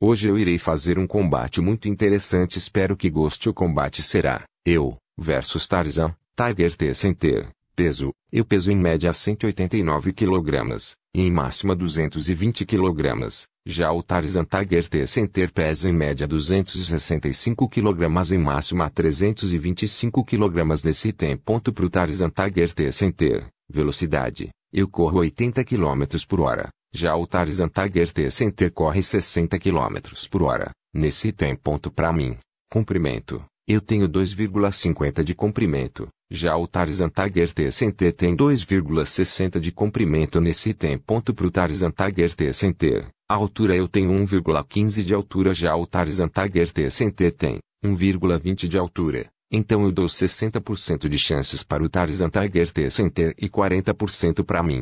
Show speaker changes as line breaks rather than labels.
Hoje eu irei fazer um combate muito interessante espero que goste o combate será, eu, versus Tarzan, Tiger T sem ter, peso, eu peso em média 189 kg, e em máxima 220 kg, já o Tarzan Tiger T sem ter pesa em média 265 kg em máxima 325 kg nesse tempo para o Tarzan Tiger T sem ter, velocidade, eu corro 80 km por hora. Já o Tarzan Tiger T-Center corre 60 km por hora. Nesse tempo, para mim, comprimento, eu tenho 2,50 de comprimento. Já o Tarzan Tiger T-Center tem 2,60 de comprimento nesse tempo. Para o Tarzan Tiger T-Center, a altura eu tenho 1,15 de altura. Já o Tarzan Tiger T-Center tem 1,20 de altura. Então eu dou 60% de chances para o Tarzan Tiger T-Center e 40% para mim.